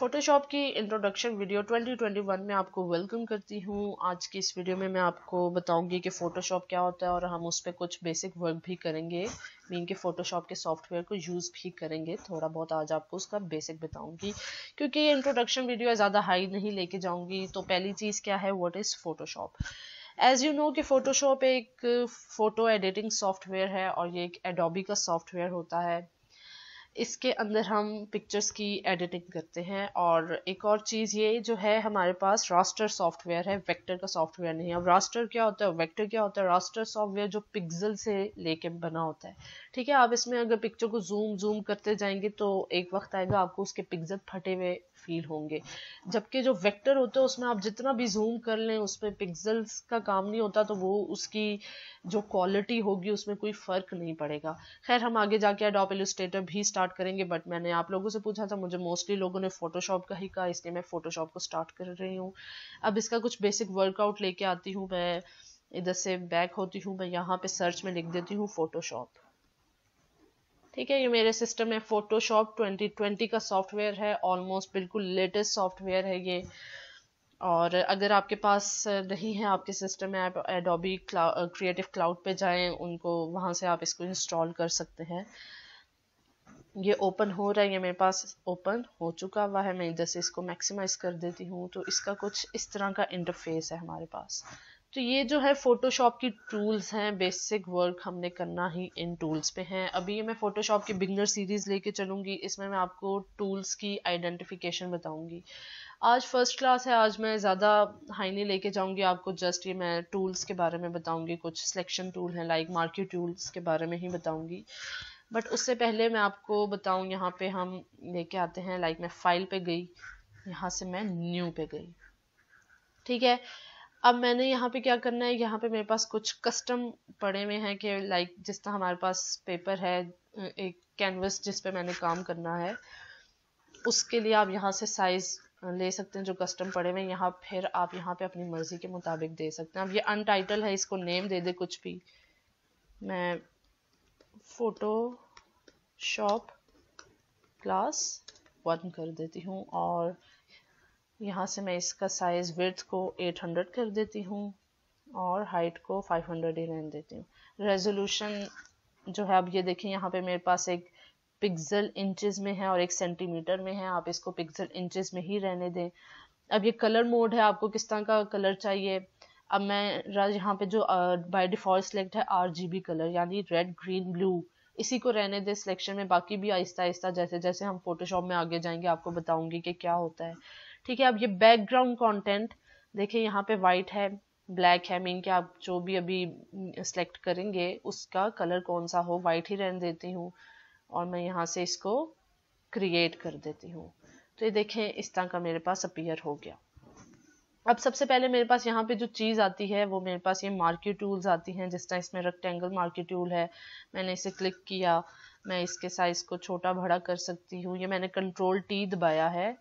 Photoshop की introduction video 2021 में आपको वेलकम करती हूँ आज की इस वीडियो में मैं आपको बताऊंगी कि फ़ोटोशॉप क्या होता है और हम उस पर कुछ बेसिक वर्क भी करेंगे मीन के फ़ोटोशॉप के सॉफ्टवेयर को यूज़ भी करेंगे थोड़ा बहुत आज आपको उसका बेसिक बताऊंगी क्योंकि ये इंट्रोडक्शन वीडियो ज़्यादा हाई नहीं लेके जाऊँगी तो पहली चीज़ क्या है what is Photoshop as you know कि फ़ोटोशॉप एक फ़ोटो एडिटिंग सॉफ्टवेयर है और ये एक एडोबी का सॉफ्टवेयर होता है इसके अंदर हम पिक्चर्स की एडिटिंग करते हैं और एक और चीज़ ये जो है हमारे पास रास्टर सॉफ्टवेयर है वेक्टर का सॉफ्टवेयर नहीं है अब रास्टर क्या होता है वेक्टर क्या होता है रास्टर सॉफ्टवेयर जो पिक्सल से लेके बना होता है ठीक है आप इसमें अगर पिक्चर को जूम जूम करते जाएंगे तो एक वक्त आएगा आपको उसके पिक्जल फटे हुए फील होंगे जबकि जो वेक्टर होता है उसमें आप जितना भी जूम कर लें उसमें पिक्जल्स का काम नहीं होता तो वो उसकी जो क्वालिटी होगी उसमें कोई फ़र्क नहीं पड़ेगा खैर हम आगे जाके एडोप एलिस्टेटर भी स्टार्ट स्टार्ट करेंगे बट मैंने आप लोगों से पूछा था मुझे मोस्टली लोगों ने फोटोशॉप का ही कहा इसलिए मैं फोटोशॉप को स्टार्ट कर रही हूँ अब इसका कुछ बेसिक वर्कआउट लेके आती हूँ मैं इधर से बैक होती हूँ मैं यहाँ पे सर्च में लिख देती हूँ फोटोशॉप ठीक है ये मेरे सिस्टम में फोटोशॉप 2020 का सॉफ्टवेयर है ऑलमोस्ट बिल्कुल लेटेस्ट सॉफ्टवेयर है ये और अगर आपके पास नहीं है आपके सिस्टम में आप एडोबी क्रिएटिव क्लाउड पे जाएं उनको वहाँ से आप इसको इंस्टॉल कर सकते हैं ये ओपन हो रहा है ये मेरे पास ओपन हो चुका हुआ है मैं इधर से इसको मैक्सिमाइज कर देती हूँ तो इसका कुछ इस तरह का इंटरफेस है हमारे पास तो ये जो है फ़ोटोशॉप की टूल्स हैं बेसिक वर्क हमने करना ही इन टूल्स पे हैं अभी ये मैं फ़ोटोशॉप की बिगनर सीरीज़ लेके चलूंगी इसमें मैं आपको टूल्स की आइडेंटिफिकेशन बताऊँगी आज फर्स्ट क्लास है आज मैं ज़्यादा हाई नहीं लेके जाऊँगी आपको जस्ट ये मैं टूल्स के बारे में बताऊँगी कुछ सिलेक्शन टूल हैं लाइक मार्केट टूल्स के बारे में ही बताऊँगी बट उससे पहले मैं आपको बताऊं यहाँ पे हम लेके आते हैं लाइक मैं फाइल पे गई यहाँ से मैं न्यू पे गई ठीक है अब मैंने यहाँ पे क्या करना है यहाँ पे मेरे पास कुछ कस्टम पड़े हुए हैं कि लाइक जिस तरह हमारे पास पेपर है एक कैनवस जिस पे मैंने काम करना है उसके लिए आप यहाँ से साइज़ ले सकते हैं जो कस्टम पड़े हुए हैं यहाँ फिर आप यहाँ पे अपनी मर्ज़ी के मुताबिक दे सकते हैं अब ये अनटाइटल है इसको नेम दे दे कुछ भी मैं फोटोशॉप क्लास वन कर देती हूँ और यहाँ से मैं इसका साइज़ विर्थ को 800 कर देती हूँ और हाइट को 500 ही रहने देती हूँ रेजोल्यूशन जो है अब ये देखिए यहाँ पे मेरे पास एक पिक्सल इंचेस में है और एक सेंटीमीटर में है आप इसको पिक्सल इंचेस में ही रहने दें अब ये कलर मोड है आपको किस तरह का कलर चाहिए अब मैं यहाँ पे जो बाय डिफ़ॉल्ट सिलेक्ट है आर कलर यानी रेड ग्रीन ब्लू इसी को रहने दे सिलेक्शन में बाकी भी आहिस्ता आहिस्ता जैसे जैसे हम फोटोशॉप में आगे जाएंगे आपको बताऊंगी कि क्या होता है ठीक है अब ये बैकग्राउंड कंटेंट देखिए यहाँ पे वाइट है ब्लैक है मीन कि आप जो भी अभी सिलेक्ट करेंगे उसका कलर कौन सा हो वाइट ही रहने देती हूँ और मैं यहाँ से इसको क्रिएट कर देती हूँ तो ये देखें इस तरह का मेरे पास अपीयर हो गया अब सबसे पहले मेरे पास यहाँ पे जो चीज़ आती है वो मेरे पास ये मार्केट टूल्स आती हैं जिस तरह इसमें रेक्टेंगल मार्केट टूल है मैंने इसे क्लिक किया मैं इसके साइज़ को छोटा बड़ा कर सकती हूँ ये मैंने कंट्रोल टी दबाया है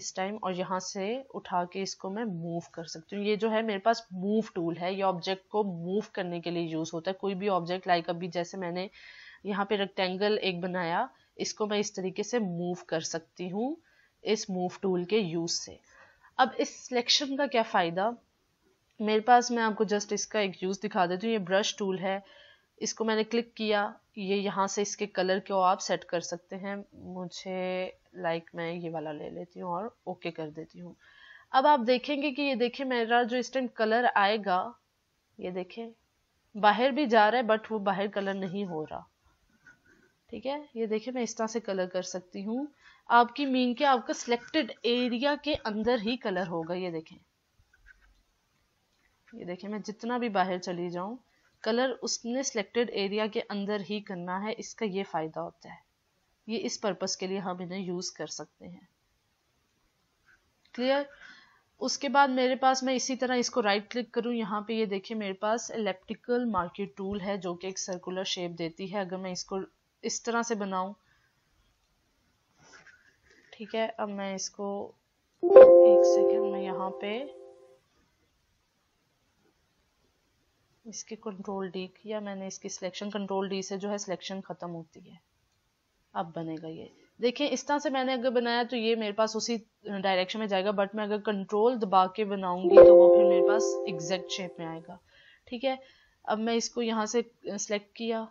इस टाइम और यहाँ से उठा के इसको मैं मूव कर सकती हूँ ये जो है मेरे पास मूव टूल है ये ऑब्जेक्ट को मूव करने के लिए यूज़ होता है कोई भी ऑब्जेक्ट लाइक अभी जैसे मैंने यहाँ पे रेक्टेंगल एक बनाया इसको मैं इस तरीके से मूव कर सकती हूँ इस मूव टूल के यूज़ से अब इस सिलेक्शन का क्या फ़ायदा मेरे पास मैं आपको जस्ट इसका एक यूज़ दिखा देती हूँ ये ब्रश टूल है इसको मैंने क्लिक किया ये यहाँ से इसके कलर को आप सेट कर सकते हैं मुझे लाइक मैं ये वाला ले लेती हूँ और ओके कर देती हूँ अब आप देखेंगे कि ये देखें मेरा जो इस टाइम कलर आएगा ये देखें बाहर भी जा रहा है बट वो बाहर कलर नहीं हो रहा ठीक है ये देखिए मैं इस तरह से कलर कर सकती हूँ आपकी मीन के आपका सिलेक्टेड एरिया के अंदर ही कलर होगा ये देखें ये देखें मैं जितना भी बाहर चली जाऊं कलर उसने सिलेक्टेड एरिया के अंदर ही करना है इसका ये फ़ायदा होता है ये इस पर्पज़ के लिए हम इन्हें यूज़ कर सकते हैं क्लियर उसके बाद मेरे पास मैं इसी तरह इसको राइट क्लिक करूं यहाँ पे ये देखिए मेरे पास इलेप्टिकल मार्केट टूल है जो कि एक सर्कुलर शेप देती है अगर मैं इसको इस तरह से बनाऊं ठीक है अब मैं इसको एक सेकेंड में यहाँ पे इसके कंट्रोल डी किया मैंने इसकी सिलेक्शन कंट्रोल डी से जो है सिलेक्शन ख़त्म होती है अब बनेगा ये देखिए इस तरह से मैंने अगर बनाया तो ये मेरे पास उसी डायरेक्शन में जाएगा बट मैं अगर कंट्रोल दबा के बनाऊंगी तो वो फिर मेरे पास एग्जैक्ट शेप में आएगा ठीक है अब मैं इसको यहाँ से सिलेक्ट किया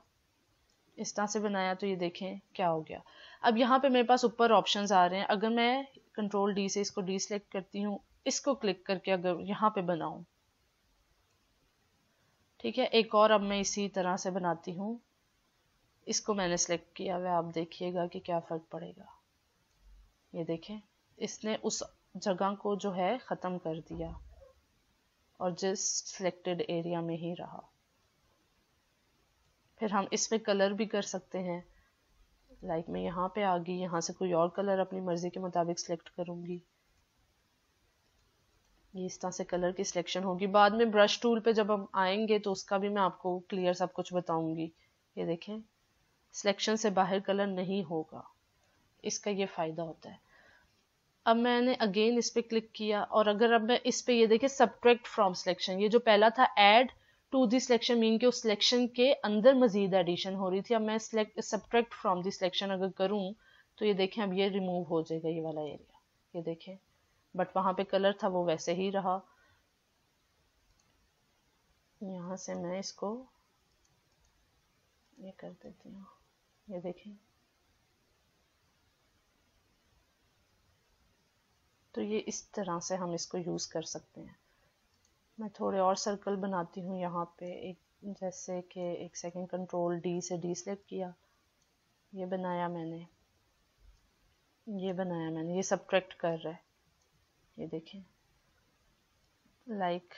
इस तरह से बनाया तो ये देखें क्या हो गया अब यहाँ पे मेरे पास ऊपर ऑप्शंस आ रहे हैं अगर मैं कंट्रोल डी से इसको डी सेलेक्ट करती हूँ इसको क्लिक करके अगर यहाँ पे बनाऊँ ठीक है एक और अब मैं इसी तरह से बनाती हूँ इसको मैंने सेलेक्ट किया हुआ आप देखिएगा कि क्या फ़र्क पड़ेगा ये देखें इसने उस जगह को जो है ख़त्म कर दिया और जिस सेलेक्टेड एरिया में ही रहा फिर हम इस पर कलर भी कर सकते हैं लाइक मैं यहाँ पे आ गई यहाँ से कोई और कलर अपनी मर्ज़ी के मुताबिक सिलेक्ट करूँगी ये इस तरह से कलर की सिलेक्शन होगी बाद में ब्रश टूल पे जब हम आएंगे तो उसका भी मैं आपको क्लियर सब कुछ बताऊंगी ये देखें सिलेक्शन से बाहर कलर नहीं होगा इसका ये फ़ायदा होता है अब मैंने अगेन इस पर क्लिक किया और अगर अब मैं इस पर ये देखें सब्ट्रैक्ट फ्रॉम सिलेक्शन ये जो पहला था add to the selection mean के उस सिलेक्शन के अंदर मजीद एडिशन हो रही थी अब मैं select subtract from the selection अगर करूँ तो ये देखें अब ये रिमूव हो जाएगा ये वाला एरिया ये देखें बट वहाँ पे कलर था वो वैसे ही रहा यहाँ से मैं इसको ये कर देती हूँ ये देखें तो ये इस तरह से हम इसको यूज़ कर सकते हैं मैं थोड़े और सर्कल बनाती हूँ यहाँ पे एक जैसे कि एक सेकंड कंट्रोल डी से डी सेलेक्ट किया ये बनाया मैंने ये बनाया मैंने ये सब कर रहा है ये देखें लाइक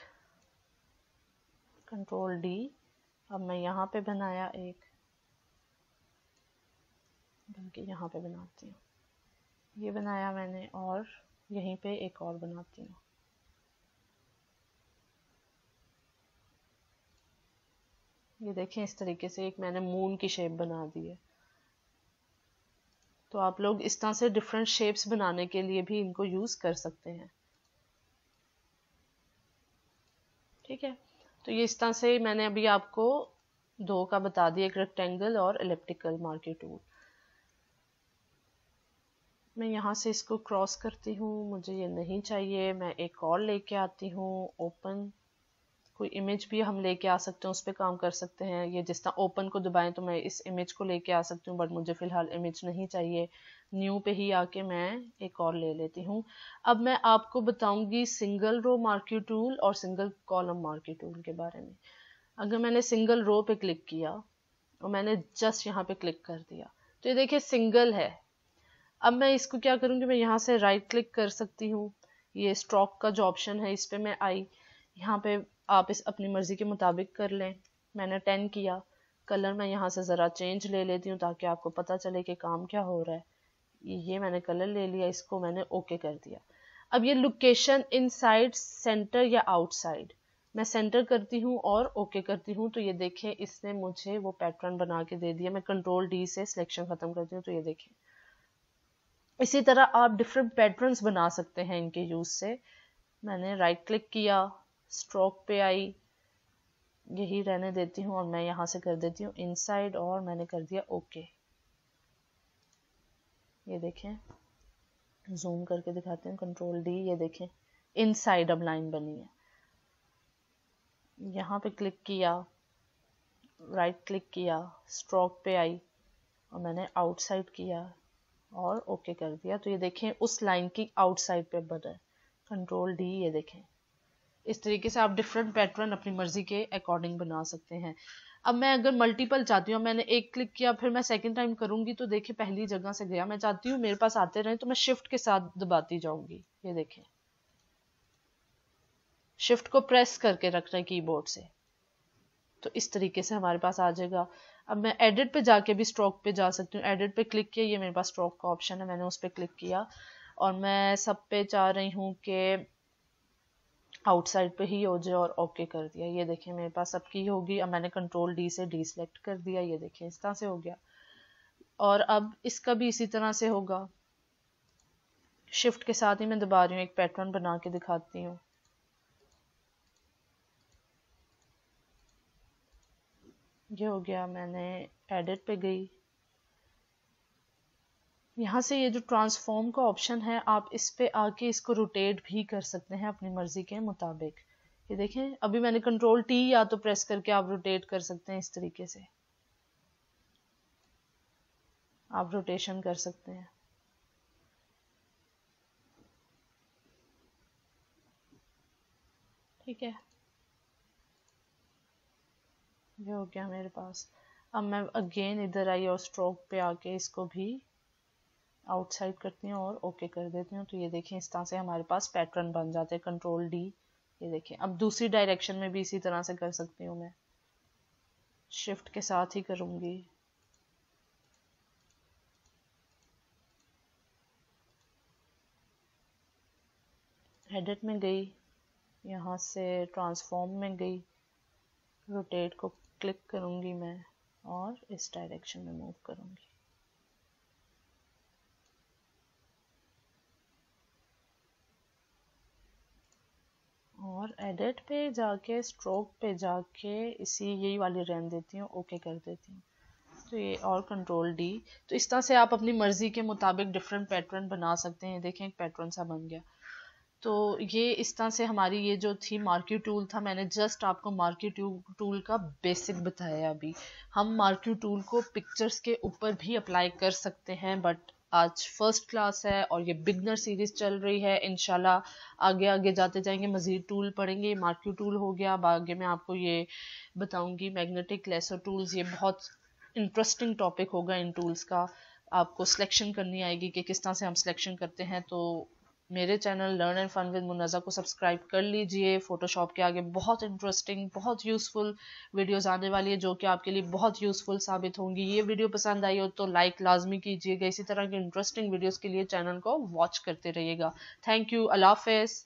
कंट्रोल डी अब मैं यहाँ पे बनाया एक बल्कि यहाँ पे बनाती हूँ ये बनाया मैंने और यहीं पे एक और बनाती हूँ ये देखें इस तरीके से एक मैंने मून की शेप बना दी है तो आप लोग इस तरह से डिफरेंट शेप्स बनाने के लिए भी इनको यूज़ कर सकते हैं ठीक है तो ये इस तरह से मैंने अभी आपको दो का बता दिया एक रेक्टेंगल और इलेप्टिकल मार्के टूल मैं यहाँ से इसको क्रॉस करती हूँ मुझे ये नहीं चाहिए मैं एक और लेके आती हूँ ओपन कोई इमेज भी हम लेके आ सकते हैं उस पर काम कर सकते हैं ये जिस तरह ओपन को दबाएं तो मैं इस इमेज को लेके आ सकती हूँ बट मुझे फ़िलहाल इमेज नहीं चाहिए न्यू पे ही आके मैं एक और ले लेती हूँ अब मैं आपको बताऊँगी सिंगल रो मार्क्यू टूल और सिंगल कॉलम मार्क्यू टूल के बारे में अगर मैंने सिंगल रो पे क्लिक किया और मैंने जस्ट यहाँ पे क्लिक कर दिया तो ये देखिए सिंगल है अब मैं इसको क्या करूँगी मैं यहाँ से राइट क्लिक कर सकती हूँ ये स्ट्रोक का जो ऑप्शन है इस पर मैं आई यहाँ पे आप इस अपनी मर्ज़ी के मुताबिक कर लें मैंने टेन किया कलर मैं यहाँ से ज़रा चेंज ले लेती हूँ ताकि आपको पता चले कि काम क्या हो रहा है ये मैंने कलर ले लिया इसको मैंने ओके कर दिया अब ये लोकेशन इनसाइड सेंटर या आउटसाइड मैं सेंटर करती हूँ और ओके करती हूँ तो ये देखें इसने मुझे वो पैटर्न बना के दे दिया मैं कंट्रोल डी से सिलेक्शन ख़त्म करती हूँ तो ये देखें इसी तरह आप डिफरेंट पैटर्न्स बना सकते हैं इनके यूज़ से मैंने राइट क्लिक किया स्ट्रोक पे आई यही रहने देती हूँ और मैं यहाँ से कर देती हूँ इनसाइड और मैंने कर दिया ओके ये देखें जूम करके दिखाते हैं कंट्रोल डी ये देखें इनसाइड अब लाइन बनी है यहाँ पे क्लिक किया राइट क्लिक किया स्ट्रोक पे आई और मैंने आउटसाइड किया और ओके कर दिया तो ये देखें उस लाइन की आउटसाइड पे बन रहा है कंट्रोल डी ये देखें इस तरीके से आप डिफरेंट पैटर्न अपनी मर्जी के अकॉर्डिंग बना सकते हैं अब मैं अगर मल्टीपल चाहती हूँ मैंने एक क्लिक किया फिर मैं सेकंड टाइम करूंगी तो देखिए पहली जगह से गया मैं चाहती हूँ मेरे पास आते रहे तो मैं शिफ्ट के साथ दबाती जाऊंगी ये देखें शिफ्ट को प्रेस करके रखना है कीबोर्ड से तो इस तरीके से हमारे पास आ जाएगा अब मैं एडिट पे जाके भी स्ट्रोक पे जा सकती हूँ एडिट पे क्लिक किया ये मेरे पास स्ट्रोक का ऑप्शन है मैंने उस पर क्लिक किया और मैं सब पे चाह रही हूँ कि आउटसाइड पे ही हो जाए और ओके okay कर दिया ये देखिए मेरे पास अब की होगी अब मैंने कंट्रोल डी से डी सेलेक्ट कर दिया ये देखिए इस तरह से हो गया और अब इसका भी इसी तरह से होगा शिफ्ट के साथ ही मैं दबा रही हूँ एक पैटर्न बना के दिखाती हूँ ये हो गया मैंने एडिट पे गई यहाँ से ये जो ट्रांसफॉर्म का ऑप्शन है आप इस पर आके इसको रोटेट भी कर सकते हैं अपनी मर्ज़ी के मुताबिक ये देखें अभी मैंने कंट्रोल टी या तो प्रेस करके आप रोटेट कर सकते हैं इस तरीके से आप रोटेशन कर सकते हैं ठीक है ये हो गया मेरे पास अब मैं अगेन इधर आई और स्ट्रोक पे आके इसको भी आउटसाइड करती हूँ और ओके कर देती हूँ तो ये देखें इस तरह से हमारे पास पैटर्न बन जाते हैं कंट्रोल डी ये देखें अब दूसरी डायरेक्शन में भी इसी तरह से कर सकती हूँ मैं शिफ्ट के साथ ही करूँगी एडिट में गई यहाँ से ट्रांसफॉर्म में गई रोटेट को क्लिक करूँगी मैं और इस डायरेक्शन में मूव करूँगी एडिट पे जाके स्ट्रोक पे जाके इसी यही वाली रन देती हूँ ओके कर देती हूँ तो ये और कंट्रोल डी तो इस तरह से आप अपनी मर्ज़ी के मुताबिक डिफरेंट पैटर्न बना सकते हैं देखें एक पैटर्न सा बन गया तो ये इस तरह से हमारी ये जो थी मार्क्यू टूल था मैंने जस्ट आपको मार्क्यू टूल का बेसिक बताया अभी हम मार्क्यू टूल को पिक्चर्स के ऊपर भी अप्लाई कर सकते हैं बट आज फर्स्ट क्लास है और ये बिगनर सीरीज़ चल रही है इनशाला आगे आगे जाते जाएंगे मज़ीद टूल पढ़ेंगे मार्क्यू टूल हो गया अब आगे मैं आपको ये बताऊंगी मैग्नेटिक लेसर टूल्स ये बहुत इंटरेस्टिंग टॉपिक होगा इन टूल्स का आपको सिलेक्शन करनी आएगी कि किस तरह से हम सिलेक्शन करते हैं तो मेरे channel learn and fun with Munnaja को सब्सक्राइब कर लीजिए फोटोशॉप के आगे बहुत इंटरेस्टिंग बहुत यूज़फुल वीडियोस आने वाली है जो कि आपके लिए बहुत यूज़फुल साबित होंगी ये वीडियो पसंद आई हो तो लाइक लाजमी कीजिएगा इसी तरह के इंटरेस्टिंग वीडियोस के लिए चैनल को वॉच करते रहिएगा थैंक यू अल्लाह